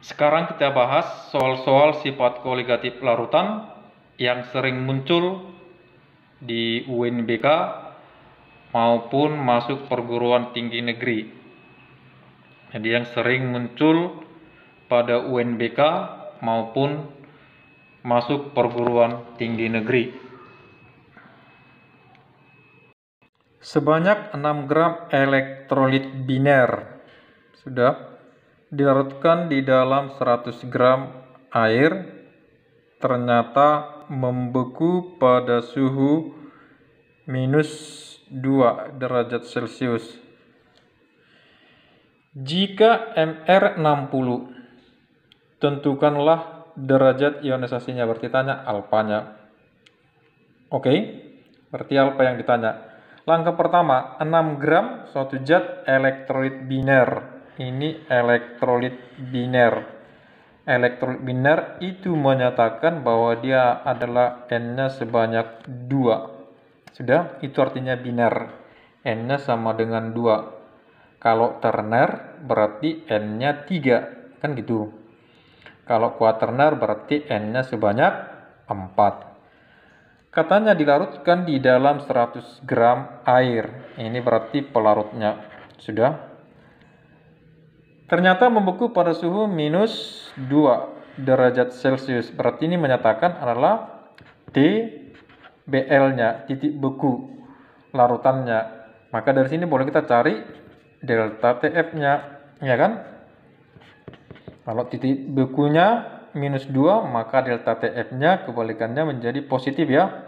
Sekarang kita bahas soal-soal sifat koligatif larutan yang sering muncul di UNBK maupun masuk perguruan tinggi negeri. Jadi yang sering muncul pada UNBK maupun masuk perguruan tinggi negeri. Sebanyak 6 gram elektrolit biner. Sudah dilarutkan di dalam 100 gram air ternyata membeku pada suhu minus 2 derajat celcius jika MR 60 tentukanlah derajat ionisasinya berarti tanya alpanya oke okay? berarti alpa yang ditanya langkah pertama 6 gram suatu zat elektrolit biner ini elektrolit biner. Elektrolit biner itu menyatakan bahwa dia adalah N-nya sebanyak 2. Sudah, itu artinya biner. N-nya sama dengan 2. Kalau terner berarti N-nya 3, kan gitu. Kalau kuaterner berarti N-nya sebanyak 4. Katanya dilarutkan di dalam 100 gram air. Ini berarti pelarutnya. Sudah ternyata membeku pada suhu minus 2 derajat Celcius. Berarti ini menyatakan adalah DBL-nya, titik beku larutannya. Maka dari sini boleh kita cari delta TF-nya, ya kan? Kalau titik bekunya minus 2, maka delta TF-nya kebalikannya menjadi positif ya.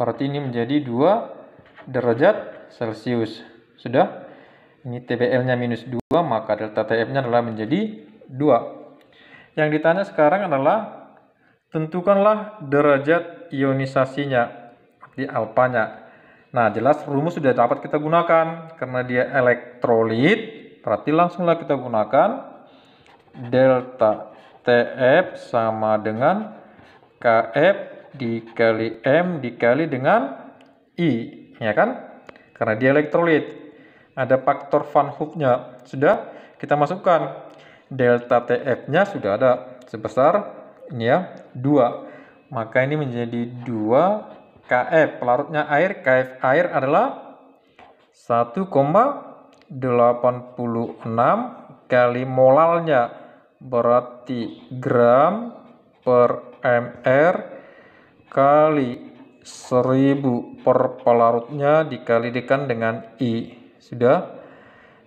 Berarti ini menjadi 2 derajat Celcius. Sudah? Ini TBL-nya minus 2, maka delta TF-nya adalah menjadi 2. Yang ditanya sekarang adalah, tentukanlah derajat ionisasinya, di alpanya. Nah, jelas rumus sudah dapat kita gunakan. Karena dia elektrolit, berarti langsunglah kita gunakan delta TF sama dengan KF dikali M dikali dengan I, ya kan? Karena dia elektrolit ada faktor Van Hook-nya. Sudah kita masukkan delta TF-nya sudah ada sebesar ini ya 2. Maka ini menjadi 2 KF pelarutnya air KF air adalah 1,86 kali molalnya berarti gram per mr kali 1000 per pelarutnya dikalikan dengan I sudah?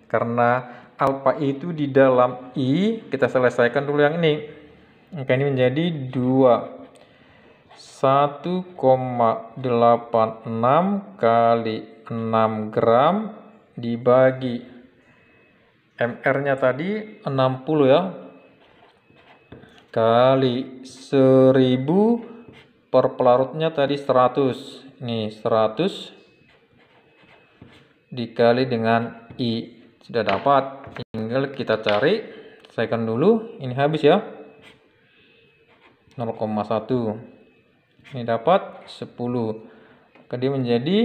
Karena alfa e itu di dalam I, kita selesaikan dulu yang ini. Maka ini menjadi 2. 1,86 kali 6 gram dibagi MR-nya tadi 60 ya kali 1000 per pelarutnya tadi 100 ini 100 dikali dengan I. Sudah dapat. Tinggal kita cari. Selesaikan dulu. Ini habis ya. 0,1. Ini dapat 10. Maka menjadi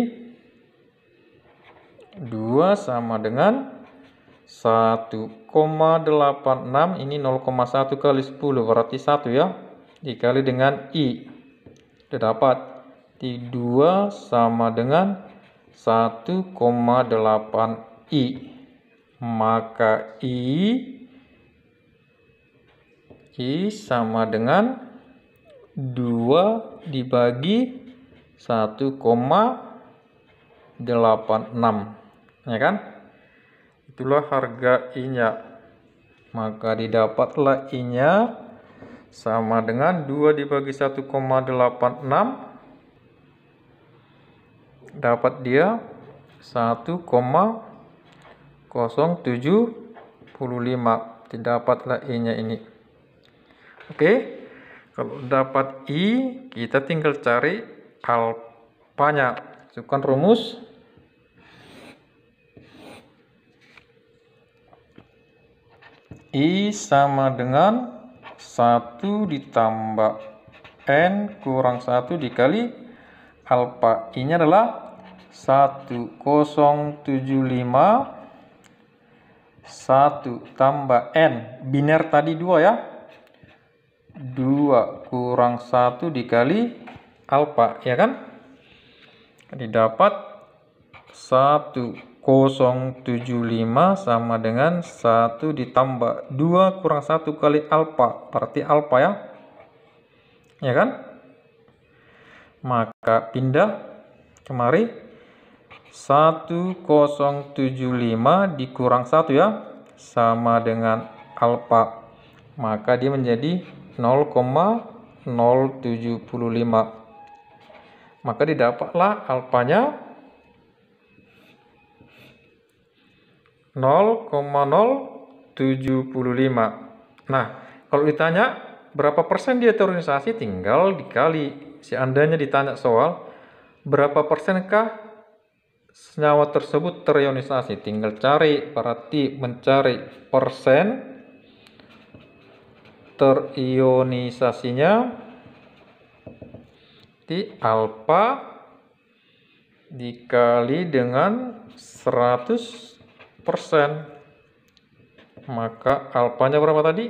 2 sama dengan 1,86. Ini 0,1 kali 10. Berarti 1 ya. Dikali dengan I. Sudah dapat. 2 sama dengan 1,8 I maka I I sama dengan 2 dibagi 1,86 ya kan itulah harga I nya maka didapatlah I nya sama dengan 2 dibagi 1,86 dapat dia 1,075 didapatlah i nya ini oke okay. kalau dapat i kita tinggal cari alpanya cukup rumus i sama dengan 1 ditambah n kurang 1 dikali alfa i nya adalah 1075 1 tambah N. Biner tadi 2 ya. 2 kurang 1 dikali alfa, ya kan? Jadi dapat 1075 sama dengan 1 ditambah 2 kurang 1 kali alfa. Berarti alfa ya. Ya kan? Maka pindah kemari 1075 dikurang 1 ya sama dengan alfa maka dia menjadi 0,075 maka didapatlah alfanya 0,075 nah kalau ditanya berapa persen dia terorganisasi tinggal dikali seandainya ditanya soal berapa persenkah senyawa tersebut terionisasi. Tinggal cari, berarti mencari persen terionisasinya di alfa dikali dengan 100 persen. Maka alfanya berapa tadi?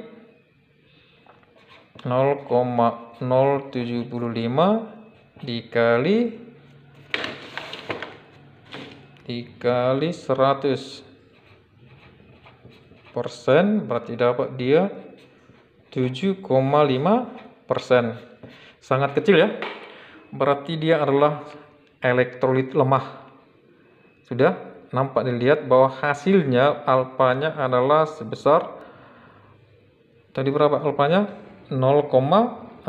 0,075 dikali dikali 100 persen berarti dapat dia 7,5 persen sangat kecil ya berarti dia adalah elektrolit lemah sudah nampak dilihat bahwa hasilnya alpanya adalah sebesar tadi berapa alpanya 0,075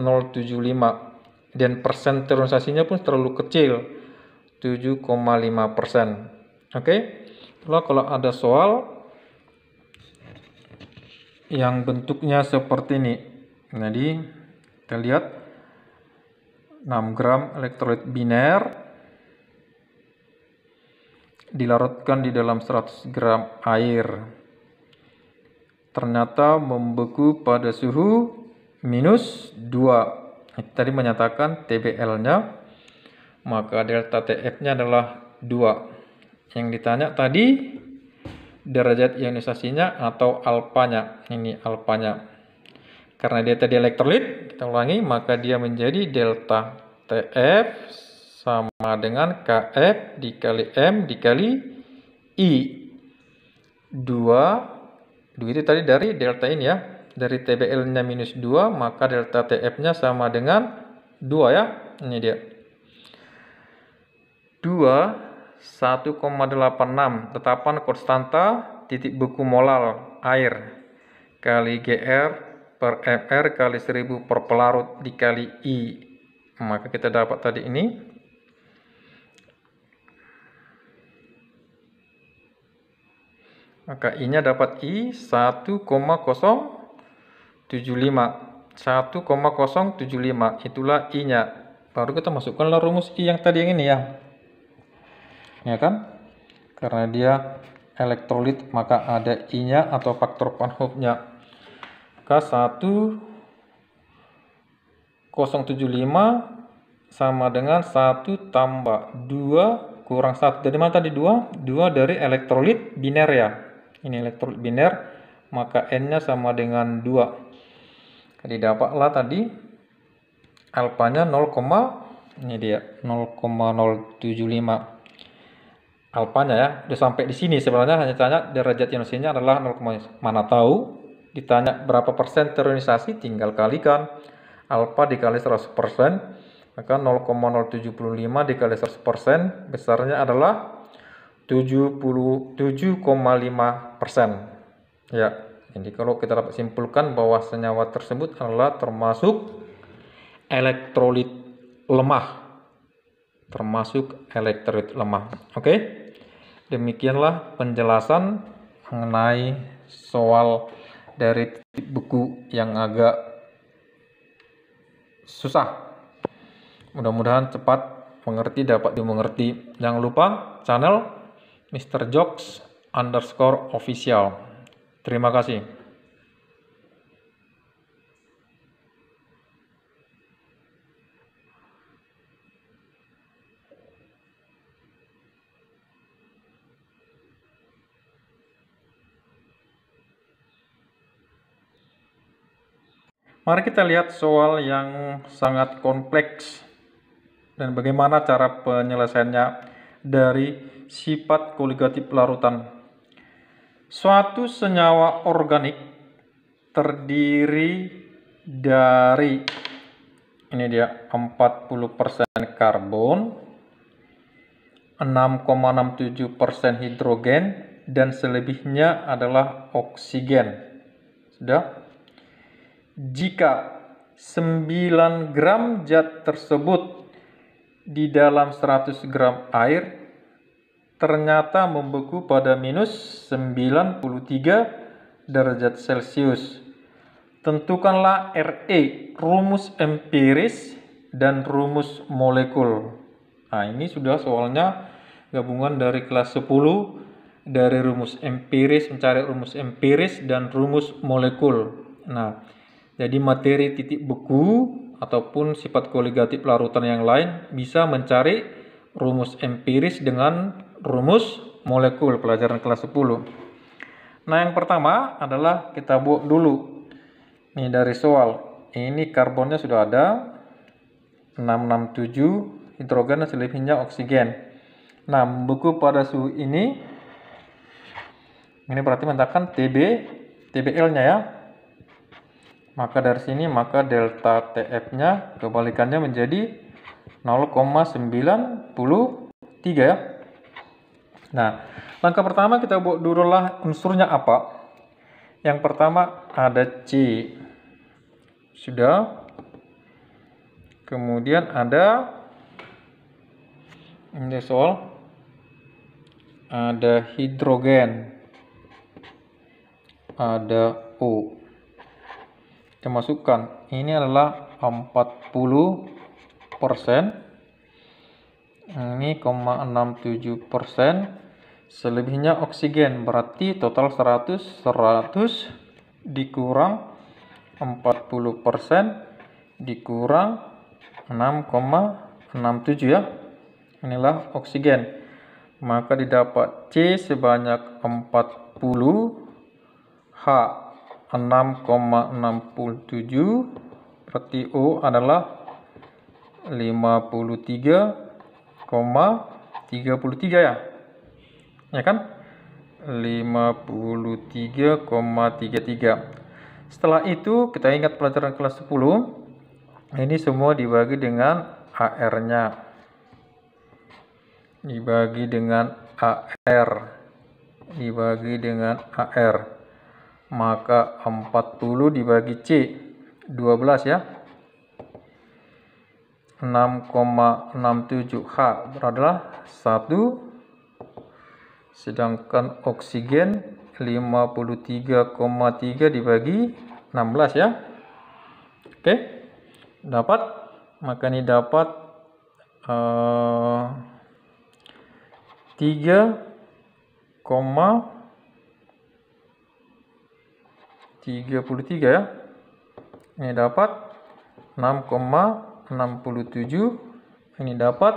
dan persen terorisasinya pun terlalu kecil 7,5 persen. Oke, okay? kalau ada soal yang bentuknya seperti ini, jadi nah, kita lihat 6 gram elektrolit biner dilarutkan di dalam 100 gram air. Ternyata membeku pada suhu minus 2. Tadi menyatakan TBL-nya maka delta TF-nya adalah 2. Yang ditanya tadi derajat ionisasinya atau alpanya Ini alpanya Karena dia tadi elektrolit, kita ulangi, maka dia menjadi delta TF sama dengan KF dikali M dikali I. 2, 2 itu tadi dari delta ini ya. Dari TBL-nya minus 2, maka delta TF-nya sama dengan 2 ya. Ini dia. 2 1,86 tetapan konstanta titik beku molal air kali GR per MR kali 1000 per pelarut dikali I maka kita dapat tadi ini maka I nya dapat I 1,075 1,075 itulah I nya baru kita masukkanlah rumus I yang tadi yang ini ya ya kan? Karena dia elektrolit maka ada I-nya atau faktor van nya K1 075 sama dengan 1 tambah 2 kurang 1. Dari mana tadi 2? 2 dari elektrolit biner ya. Ini elektrolit biner, maka N-nya sama dengan 2. Jadi dapatlah tadi alfanya 0, ini dia 0,075 alfanya ya udah sampai di sini sebenarnya hanya tanya derajat ionisasinya adalah 0, mana tahu ditanya berapa persen terionisasi tinggal kalikan alfa dikali 100 persen maka 0,075 dikali 100 persen besarnya adalah 77,5 persen ya jadi kalau kita dapat simpulkan bahwa senyawa tersebut adalah termasuk elektrolit lemah termasuk elektrolit lemah. Oke. Demikianlah penjelasan mengenai soal dari buku yang agak susah. Mudah-mudahan cepat mengerti dapat dimengerti. Jangan lupa channel Mr. Jokes underscore official. Terima kasih. Mari kita lihat soal yang sangat kompleks dan bagaimana cara penyelesaiannya dari sifat koligatif larutan. Suatu senyawa organik terdiri dari ini dia 40% karbon, 6,67% hidrogen dan selebihnya adalah oksigen. Sudah? Jika 9 gram zat tersebut di dalam 100 gram air ternyata membeku pada minus 93 derajat Celcius. Tentukanlah RE, rumus empiris dan rumus molekul. Nah, ini sudah soalnya gabungan dari kelas 10 dari rumus empiris, mencari rumus empiris dan rumus molekul. Nah, jadi materi titik beku ataupun sifat koligatif larutan yang lain bisa mencari rumus empiris dengan rumus molekul pelajaran kelas 10. Nah, yang pertama adalah kita buat dulu. Ini dari soal. Ini karbonnya sudah ada 667, hidrogen dan selebihnya oksigen. Nah, beku pada suhu ini ini berarti mengatakan TB TBL-nya ya, maka dari sini maka delta TF-nya kebalikannya menjadi 0,93 ya. Nah, langkah pertama kita buat dulu lah unsurnya apa. Yang pertama ada C. Sudah. Kemudian ada ini soal Ada hidrogen. Ada O masukkan ini adalah 40 persen ini 0,67 persen selebihnya oksigen berarti total 100 100 dikurang 40 persen dikurang 6,67 ya inilah oksigen maka didapat C sebanyak 40 H 6,67 berarti O adalah 53,33 ya ya kan 53,33 setelah itu kita ingat pelajaran kelas 10 ini semua dibagi dengan AR nya dibagi dengan AR dibagi dengan AR maka 40 dibagi C 12 ya 6,67 H adalah 1 sedangkan oksigen 53,3 dibagi 16 ya oke dapat maka ini dapat uh, eh, 3, 33 ya. Ini dapat 6,67. Ini dapat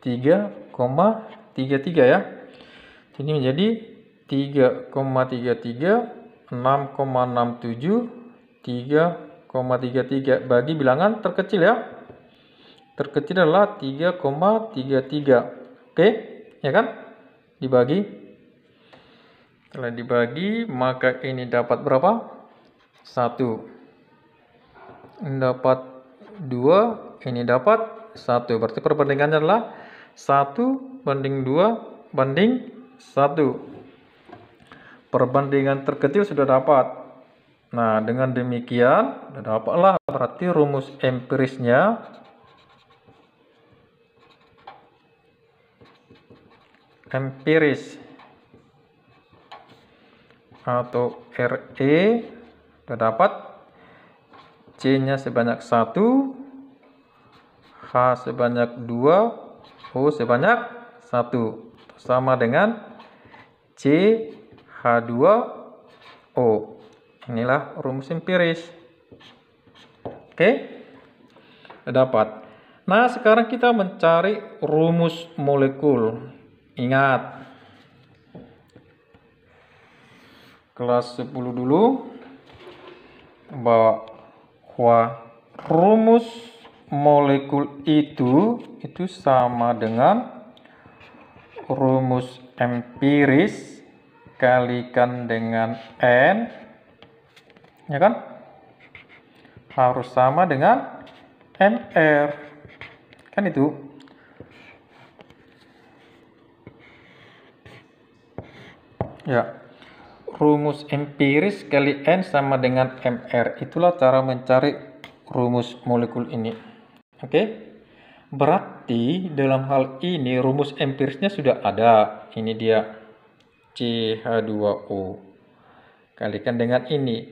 3,33 ya. Jadi menjadi 3,33, 6,67, 3,33 bagi bilangan terkecil ya. Terkecil adalah 3,33. Oke, ya kan? Dibagi telah dibagi, maka ini dapat berapa? 1. Ini dapat 2, ini dapat 1. Berarti perbandingannya adalah 1 banding 2 banding 1. Perbandingan terkecil sudah dapat. Nah, dengan demikian, sudah dapatlah berarti rumus empirisnya empiris atau RE terdapat C-nya sebanyak 1, H sebanyak 2, O sebanyak 1. Sama dengan C, H2, O. Inilah rumus empiris. Oke, dapat. Nah, sekarang kita mencari rumus molekul. Ingat, kelas 10 dulu bahwa rumus molekul itu itu sama dengan rumus empiris kalikan dengan n ya kan harus sama dengan mr kan itu ya rumus empiris kali N sama dengan MR. Itulah cara mencari rumus molekul ini. Oke? Okay? Berarti dalam hal ini rumus empirisnya sudah ada. Ini dia CH2O. Kalikan dengan ini.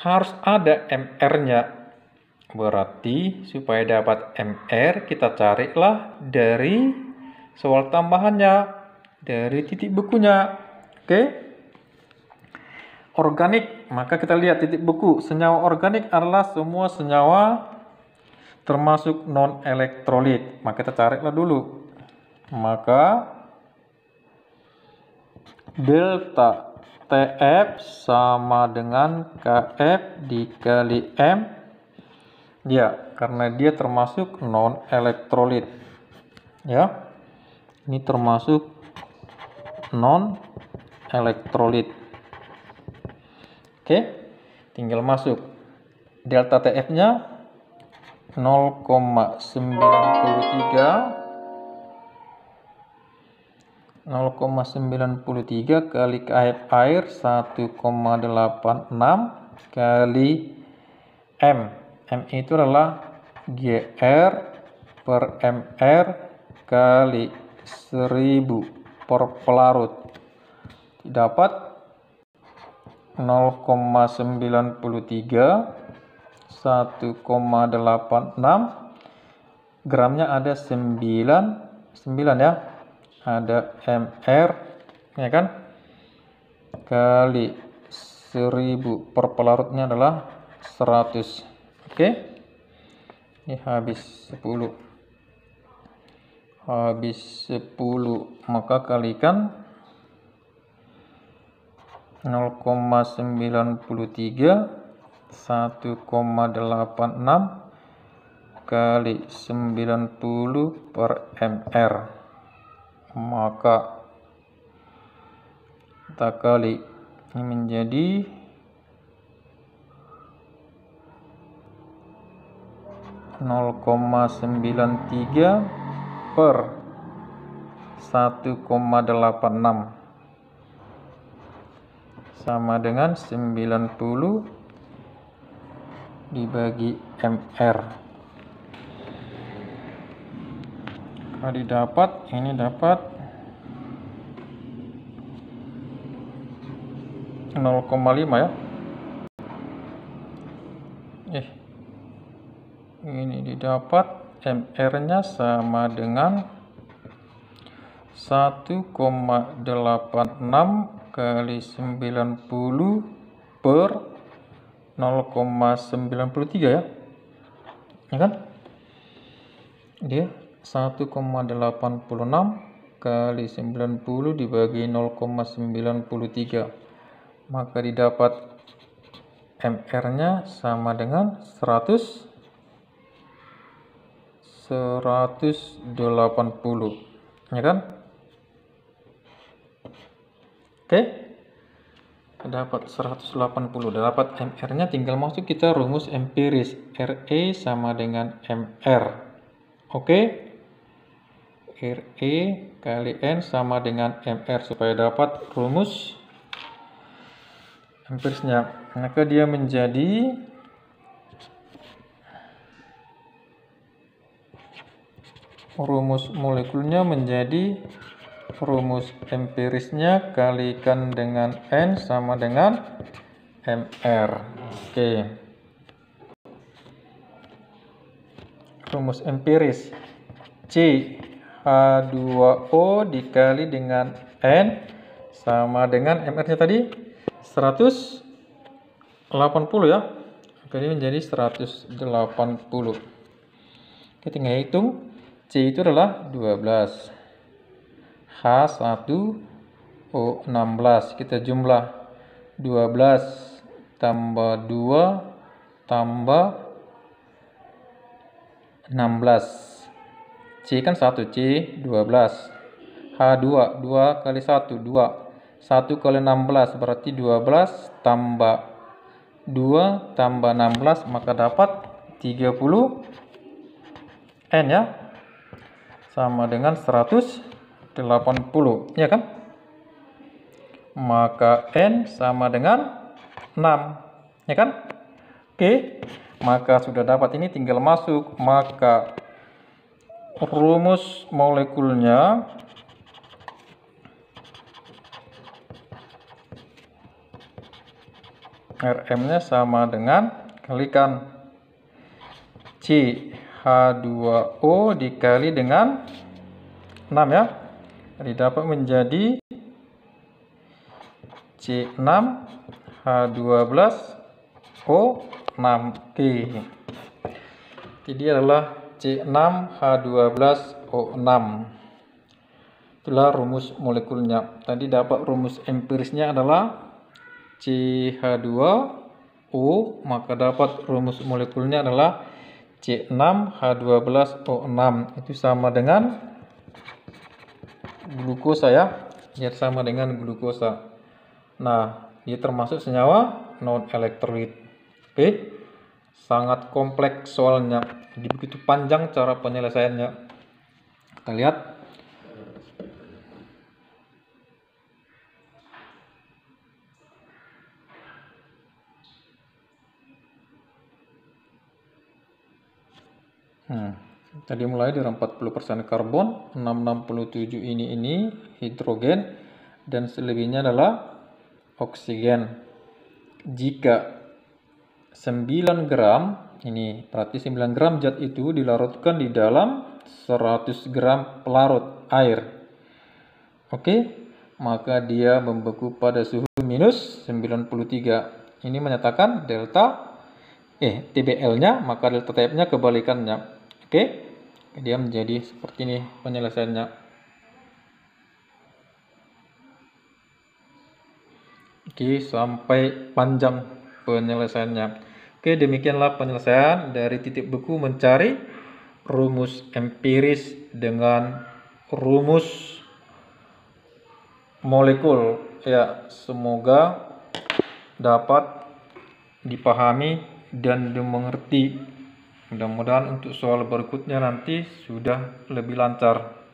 Harus ada MR-nya. Berarti supaya dapat MR kita carilah dari soal tambahannya. Dari titik bekunya. Oke? Okay? organik, maka kita lihat titik beku. Senyawa organik adalah semua senyawa termasuk non elektrolit. Maka kita cariklah dulu. Maka delta TF sama dengan KF dikali M. Ya, karena dia termasuk non elektrolit. Ya. Ini termasuk non elektrolit. Oke, tinggal masuk. Delta TF-nya 0,93 0,93 kali KF air 1,86 kali M. M itu adalah GR per MR kali 1000 per pelarut. Dapat 0,93 1,86 gramnya ada 9 9 ya ada MR ya kan kali 1000 per pelarutnya adalah 100 oke okay? ini habis 10 habis 10 maka kalikan 0,93 1,86 kali 90 per mr maka kita kali ini menjadi 0,93 per 1,86 sama dengan 90 dibagi MR kalau didapat ini dapat 0,5 ya eh ini didapat MR nya sama dengan 1,86 kali 90 per 0,93 ya ya kan dia 1,86 kali 90 dibagi 0,93 maka didapat MR nya sama dengan 100 180 ya kan Oke. Terdapat 180. Dapat MR-nya tinggal masuk kita rumus empiris. RE sama dengan MR. Oke. RE kali N sama dengan MR supaya dapat rumus empirisnya. Maka dia menjadi rumus molekulnya menjadi rumus empirisnya kalikan dengan N sama dengan MR. Oke. Rumus empiris. C H2O dikali dengan N sama dengan MR-nya tadi 180 ya. Oke, ini menjadi 180. Kita tinggal hitung C itu adalah 12. H1 O16 kita jumlah 12 tambah 2 tambah 16 C kan 1 C 12 H2 2 kali 1 2 1 kali 16 berarti 12 tambah 2 tambah 16 maka dapat 30 N ya sama dengan 100 80, ya kan? Maka N sama dengan 6, ya kan? Oke, maka sudah dapat ini tinggal masuk. Maka rumus molekulnya RM-nya sama dengan kalikan CH2O dikali dengan 6 ya. Jadi dapat menjadi C6H12O6G. Jadi adalah C6H12O6. Itulah rumus molekulnya. Tadi dapat rumus empirisnya adalah CH2O, maka dapat rumus molekulnya adalah C6H12O6. Itu sama dengan glukosa ya yang sama dengan glukosa nah dia termasuk senyawa non elektrolit oke sangat kompleks soalnya jadi begitu panjang cara penyelesaiannya kita lihat hmm Tadi mulai dari 40% karbon, 667 ini ini hidrogen dan selebihnya adalah oksigen. Jika 9 gram ini berarti 9 gram zat itu dilarutkan di dalam 100 gram pelarut air. Oke, maka dia membeku pada suhu minus 93. Ini menyatakan delta eh TBL-nya, maka delta TF-nya kebalikannya. Oke dia menjadi seperti ini penyelesaiannya oke sampai panjang penyelesaiannya oke demikianlah penyelesaian dari titik beku mencari rumus empiris dengan rumus molekul ya semoga dapat dipahami dan dimengerti Mudah-mudahan untuk soal berikutnya nanti sudah lebih lancar.